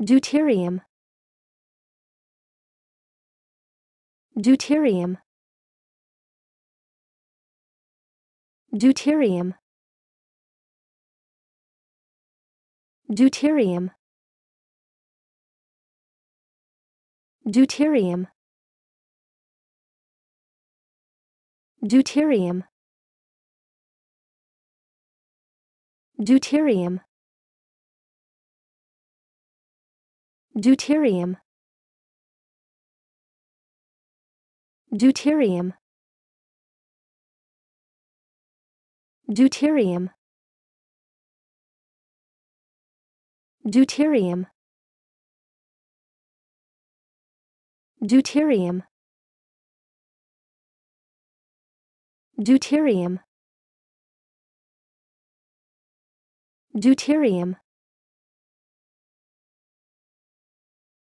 Deuterium Deuterium Deuterium Deuterium Deuterium Deuterium Deuterium deuterium deuterium deuterium deuterium deuterium deuterium deuterium